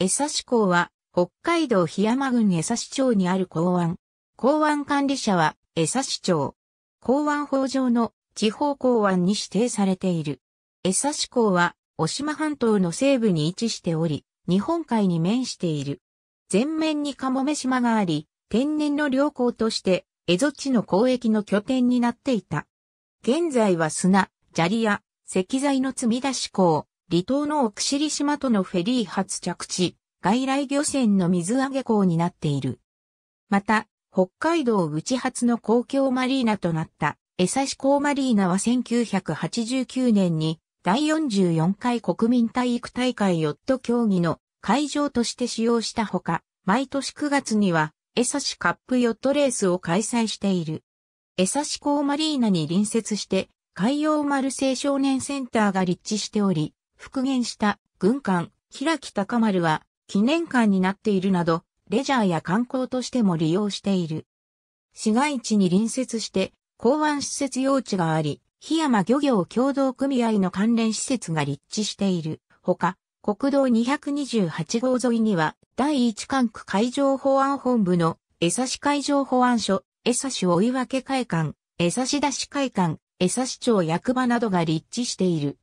江差港は、北海道檜山郡江差町にある港湾。港湾管理者は、江差町。港湾法上の地方港湾に指定されている。江差港は、渡島半島の西部に位置しており、日本海に面している。前面にカモメ島があり、天然の良港として、江戸地の交易の拠点になっていた。現在は砂、砂利や石材の積み出し港、離島の奥尻島とのフェリー発着地、外来漁船の水揚げ港になっている。また、北海道内発の公共マリーナとなった江差港マリーナは1989年に第44回国民体育大会ヨット競技の会場として使用したほか、毎年9月には江差カップヨットレースを開催している。江差港マリーナに隣接して海洋丸星少年センターが立地しており、復元した軍艦、平木高丸は記念館になっているなど、レジャーや観光としても利用している。市街地に隣接して港湾施設用地があり、檜山漁業協同組合の関連施設が立地している。ほか、国道228号沿いには、第1管区海上保安本部の江差海上保安署、江差追分会館、江差出会館、江差町役場などが立地している。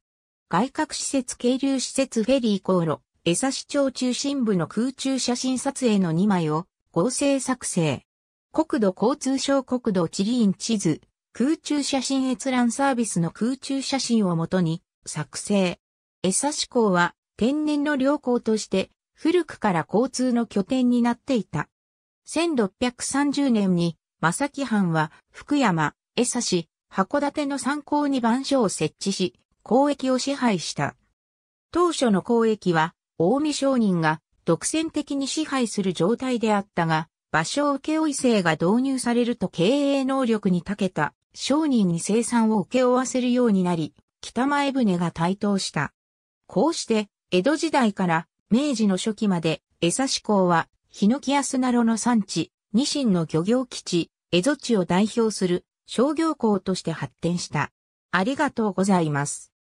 外郭施設渓流施設フェリー航路、江差町中心部の空中写真撮影の2枚を合成作成。国土交通省国土地理院地図、空中写真閲覧サービスの空中写真をもとに作成。江差港は天然の良港として古くから交通の拠点になっていた。1630年に正木藩は福山、江差、函館の参考に番所を設置し、交易を支配した。当初の交易は、近江商人が独占的に支配する状態であったが、場所請負制が導入されると経営能力に長けた商人に生産を請け負わせるようになり、北前船が台頭した。こうして、江戸時代から明治の初期まで、江差港は、檜安なろの産地、ニシンの漁業基地、江戸地を代表する商業港として発展した。ありがとうございます。